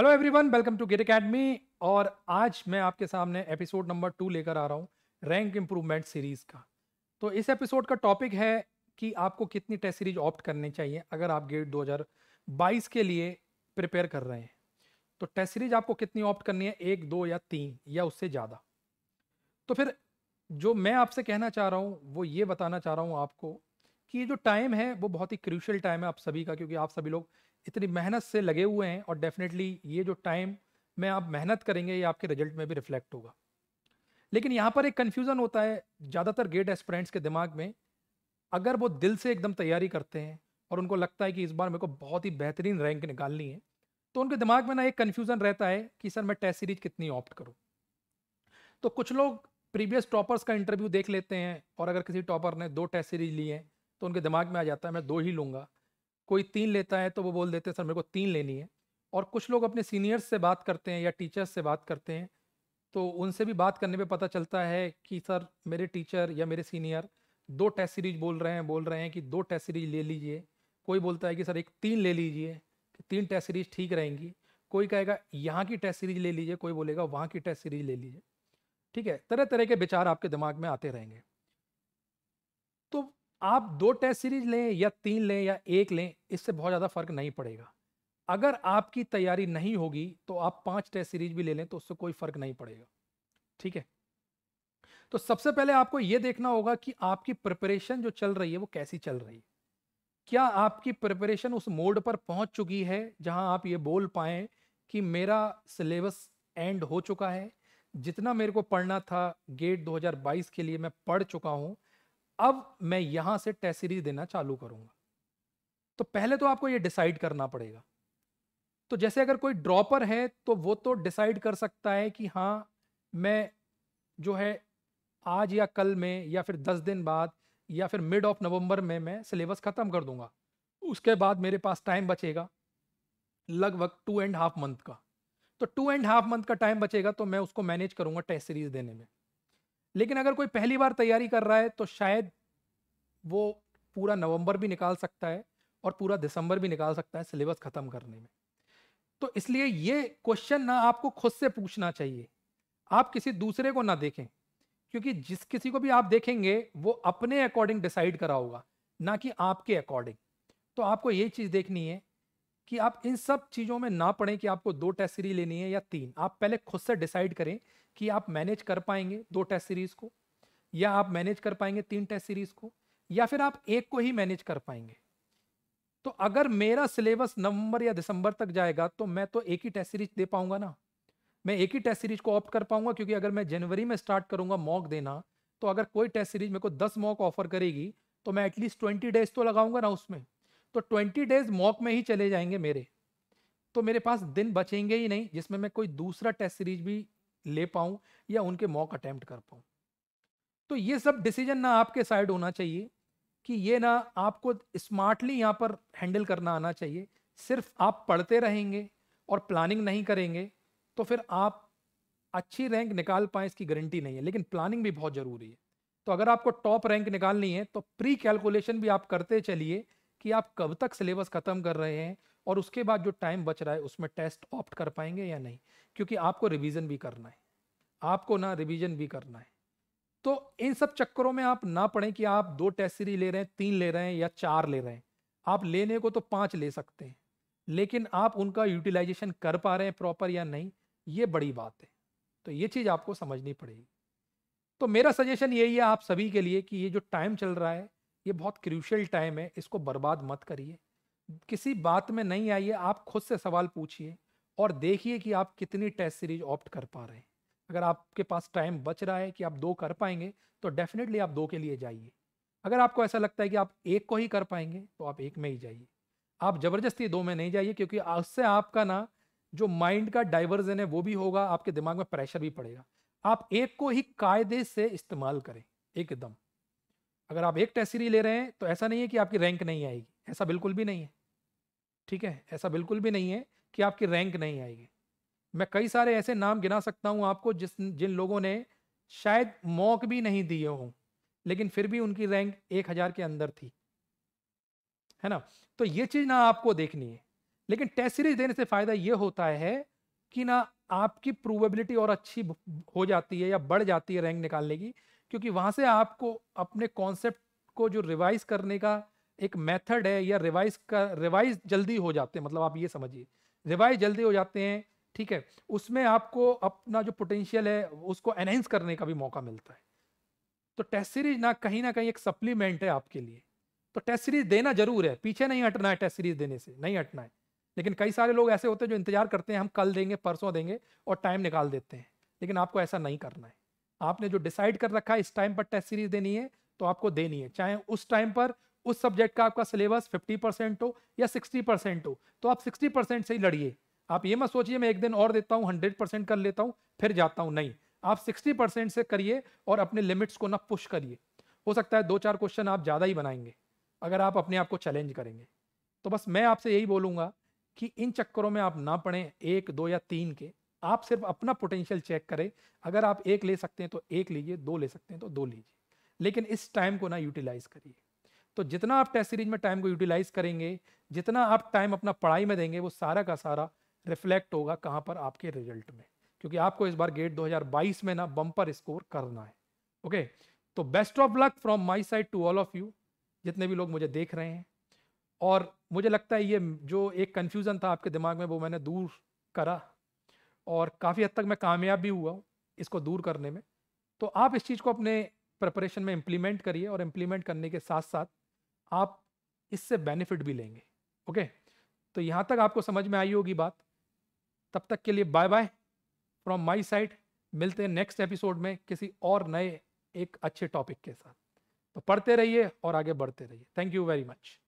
hello everyone welcome to GATE Academy और आज मैं आपके सामने एपिसोड नंबर टू लेकर आ रहा हूँ रैंक इम्प्रूवमेंट सीरीज़ का तो इस एपिसोड का टॉपिक है कि आपको कितनी टेस्ट सीरीज ऑप्ट करनी चाहिए अगर आप गेट 2022 के लिए प्रिपेयर कर रहे हैं तो टेस्ट सीरीज आपको कितनी ऑप्ट करनी है एक दो या तीन या उससे ज़्यादा तो फिर जो मैं आपसे कहना चाह रहा हूँ वो ये बताना चाह रहा हूँ आपको कि ये जो टाइम है वो बहुत ही क्रूशल टाइम है आप सभी का क्योंकि आप सभी लोग इतनी मेहनत से लगे हुए हैं और डेफिनेटली ये जो टाइम में आप मेहनत करेंगे ये आपके रिजल्ट में भी रिफ्लेक्ट होगा लेकिन यहाँ पर एक कन्फ्यूज़न होता है ज़्यादातर गेट एस्परेंट्स के दिमाग में अगर वो दिल से एकदम तैयारी करते हैं और उनको लगता है कि इस बार मेरे को बहुत ही बेहतरीन रैंक निकालनी है तो उनके दिमाग में ना एक कन्फ्यूज़न रहता है कि सर मैं टेस्ट सीरीज कितनी ऑप्ट करूँ तो कुछ लोग प्रीवियस टॉपर्स का इंटरव्यू देख लेते हैं और अगर किसी टॉपर ने दो टेस्ट सीरीज ली है तो उनके दिमाग में आ जाता है मैं दो ही लूँगा कोई तीन लेता है तो वो बोल देते हैं सर मेरे को तीन लेनी है और कुछ लोग अपने सीनियर्स से बात करते हैं या टीचर्स से बात करते हैं तो उनसे भी बात करने पे पता चलता है कि सर मेरे टीचर या मेरे सीनियर दो टेस्ट सीरीज बोल रहे हैं बोल रहे हैं कि दो टेस्ट सीरीज ले लीजिए कोई बोलता है कि सर एक तीन ले लीजिए तीन टेस्ट सीरीज ठीक रहेंगी कोई कहेगा यहाँ की टेस्ट सीरीज ले लीजिए कोई बोलेगा वहाँ की टेस्ट सीरीज ले लीजिए ठीक है तरह तरह के विचार आपके दिमाग में आते रहेंगे तो आप दो टेस्ट सीरीज लें या तीन लें या एक लें इससे बहुत ज़्यादा फर्क नहीं पड़ेगा अगर आपकी तैयारी नहीं होगी तो आप पांच टेस्ट सीरीज भी ले लें तो उससे कोई फर्क नहीं पड़ेगा ठीक है तो सबसे पहले आपको यह देखना होगा कि आपकी प्रिपरेशन जो चल रही है वो कैसी चल रही है क्या आपकी प्रिपरेशन उस मोड पर पहुंच चुकी है जहां आप ये बोल पाए कि मेरा सिलेबस एंड हो चुका है जितना मेरे को पढ़ना था गेट दो के लिए मैं पढ़ चुका हूं अब मैं यहां से टेस्ट सीरीज देना चालू करूंगा तो पहले तो आपको ये डिसाइड करना पड़ेगा तो जैसे अगर कोई ड्रॉपर है तो वो तो डिसाइड कर सकता है कि हाँ मैं जो है आज या कल में या फिर दस दिन बाद या फिर मिड ऑफ नवंबर में मैं सिलेबस ख़त्म कर दूंगा उसके बाद मेरे पास टाइम बचेगा लगभग टू एंड हाफ मंथ का तो टू एंड हाफ मंथ का टाइम बचेगा तो मैं उसको मैनेज करूंगा टेस्ट सीरीज देने में लेकिन अगर कोई पहली बार तैयारी कर रहा है तो शायद वो पूरा नवंबर भी निकाल सकता है और पूरा दिसंबर भी निकाल सकता है सिलेबस ख़त्म करने में तो इसलिए ये क्वेश्चन ना आपको खुद से पूछना चाहिए आप किसी दूसरे को ना देखें क्योंकि जिस किसी को भी आप देखेंगे वो अपने अकॉर्डिंग डिसाइड करा होगा ना कि आपके अकॉर्डिंग तो आपको ये चीज़ देखनी है कि आप इन सब चीज़ों में ना पढ़ें कि आपको दो टेस्ट सीरीज लेनी है या तीन आप पहले खुद से डिसाइड करें कि आप मैनेज कर पाएंगे दो टेस्ट सीरीज को या आप मैनेज कर पाएंगे तीन टेस्ट सीरीज को या फिर आप एक को ही मैनेज कर पाएंगे तो अगर मेरा सिलेबस नवंबर या दिसंबर तक जाएगा तो मैं तो एक ही टेस्ट सीरीज दे पाऊंगा ना मैं एक ही टेस्ट सीरीज को ऑप्ट कर पाऊंगा क्योंकि अगर मैं जनवरी में स्टार्ट करूंगा मॉक देना तो अगर कोई टेस्ट सीरीज मेरे को दस मॉक ऑफर करेगी तो मैं एटलीस्ट ट्वेंटी डेज तो लगाऊंगा ना उसमें तो ट्वेंटी डेज मॉक में ही चले जाएंगे मेरे तो मेरे पास दिन बचेंगे ही नहीं जिसमें मैं कोई दूसरा टेस्ट सीरीज भी ले पाऊँ या उनके मॉक अटैम्प्ट कर पाऊँ तो ये सब डिसीजन ना आपके साइड होना चाहिए कि ये ना आपको स्मार्टली यहाँ पर हैंडल करना आना चाहिए सिर्फ आप पढ़ते रहेंगे और प्लानिंग नहीं करेंगे तो फिर आप अच्छी रैंक निकाल पाए इसकी गारंटी नहीं है लेकिन प्लानिंग भी बहुत ज़रूरी है तो अगर आपको टॉप रैंक निकालनी है तो प्री कैलकुलेशन भी आप करते चलिए कि आप कब तक सिलेबस ख़त्म कर रहे हैं और उसके बाद जो टाइम बच रहा है उसमें टेस्ट ऑप्ट कर पाएंगे या नहीं क्योंकि आपको रिवीजन भी करना है आपको ना रिवीजन भी करना है तो इन सब चक्करों में आप ना पढ़ें कि आप दो टेस्ट सीरीज ले रहे हैं तीन ले रहे हैं या चार ले रहे हैं आप लेने को तो पाँच ले सकते हैं लेकिन आप उनका यूटिलाइजेशन कर पा रहे हैं प्रॉपर या नहीं ये बड़ी बात है तो ये चीज़ आपको समझनी पड़ेगी तो मेरा सजेशन यही है आप सभी के लिए कि ये जो टाइम चल रहा है ये बहुत क्रूशियल टाइम है इसको बर्बाद मत करिए किसी बात में नहीं आइए आप खुद से सवाल पूछिए और देखिए कि आप कितनी टेस्ट सीरीज ऑप्ट कर पा रहे हैं अगर आपके पास टाइम बच रहा है कि आप दो कर पाएंगे तो डेफिनेटली आप दो के लिए जाइए अगर आपको ऐसा लगता है कि आप एक को ही कर पाएंगे तो आप एक में ही जाइए आप ज़बरदस्ती दो में नहीं जाइए क्योंकि उससे आपका ना जो माइंड का डाइवर्जन है वो भी होगा आपके दिमाग में प्रेशर भी पड़ेगा आप एक को ही कायदे से इस्तेमाल करें एकदम अगर आप एक टेस्ट सीरीज ले रहे हैं तो ऐसा नहीं है कि आपकी रैंक नहीं आएगी ऐसा बिल्कुल भी नहीं है ठीक है ऐसा बिल्कुल भी नहीं है कि आपकी रैंक नहीं आएगी मैं कई सारे ऐसे नाम गिना सकता हूं आपको जिस जिन लोगों ने शायद मौक भी नहीं दिए हों लेकिन फिर भी उनकी रैंक एक हज़ार के अंदर थी है ना तो ये चीज़ ना आपको देखनी है लेकिन टेस्ट सीरीज देने से फ़ायदा ये होता है कि ना आपकी प्रोबेबिलिटी और अच्छी हो जाती है या बढ़ जाती है रैंक निकालने की क्योंकि वहाँ से आपको अपने कॉन्सेप्ट को जो रिवाइज करने का एक मेथड है या रिवाइज का रिवाइज जल्दी हो जाते हैं मतलब आप ये समझिए रिवाइज जल्दी हो जाते हैं ठीक है उसमें आपको अपना जो पोटेंशियल है उसको एनहेंस करने का भी मौका मिलता है तो टेस्ट सीरीज ना कहीं ना कहीं एक सप्लीमेंट है आपके लिए तो टेस्ट सीरीज देना जरूर है पीछे नहीं हटना है टेस्ट सीरीज देने से नहीं हटना है लेकिन कई सारे लोग ऐसे होते हैं जो इंतजार करते हैं हम कल देंगे परसों देंगे और टाइम निकाल देते हैं लेकिन आपको ऐसा नहीं करना है आपने जो डिसाइड कर रखा है इस टाइम पर टेस्ट सीरीज देनी है तो आपको देनी है चाहे उस टाइम पर उस सब्जेक्ट का आपका सिलेबस 50 परसेंट हो या 60 परसेंट हो तो आप 60 परसेंट से ही लड़िए आप ये मत सोचिए मैं एक दिन और देता हूँ 100 परसेंट कर लेता हूँ फिर जाता हूँ नहीं आप 60 परसेंट से करिए और अपने लिमिट्स को ना पुश करिए हो सकता है दो चार क्वेश्चन आप ज़्यादा ही बनाएंगे अगर आप अपने आप को चैलेंज करेंगे तो बस मैं आपसे यही बोलूँगा कि इन चक्करों में आप ना पढ़ें एक दो या तीन के आप सिर्फ अपना पोटेंशियल चेक करें अगर आप एक ले सकते हैं तो एक लीजिए दो ले सकते हैं तो दो लीजिए लेकिन इस टाइम को ना यूटिलाइज करिए तो जितना आप टेस्ट सीरीज में टाइम को यूटिलाइज करेंगे जितना आप टाइम अपना पढ़ाई में देंगे वो सारा का सारा रिफ्लेक्ट होगा कहाँ पर आपके रिजल्ट में क्योंकि आपको इस बार गेट 2022 में ना बम्पर स्कोर करना है ओके तो best of luck from my side to all of you जितने भी लोग मुझे देख रहे हैं और मुझे लगता है ये जो एक कन्फ्यूज़न था आपके दिमाग में वो मैंने दूर करा और काफ़ी हद तक मैं कामयाब भी हुआ हूँ इसको दूर करने में तो आप इस चीज़ को अपने प्रपरेशन में इम्प्लीमेंट करिए और इम्प्लीमेंट करने के साथ साथ आप इससे बेनिफिट भी लेंगे ओके तो यहाँ तक आपको समझ में आई होगी बात तब तक के लिए bye bye from my side मिलते हैं नेक्स्ट एपिसोड में किसी और नए एक अच्छे टॉपिक के साथ तो पढ़ते रहिए और आगे बढ़ते रहिए थैंक यू वेरी मच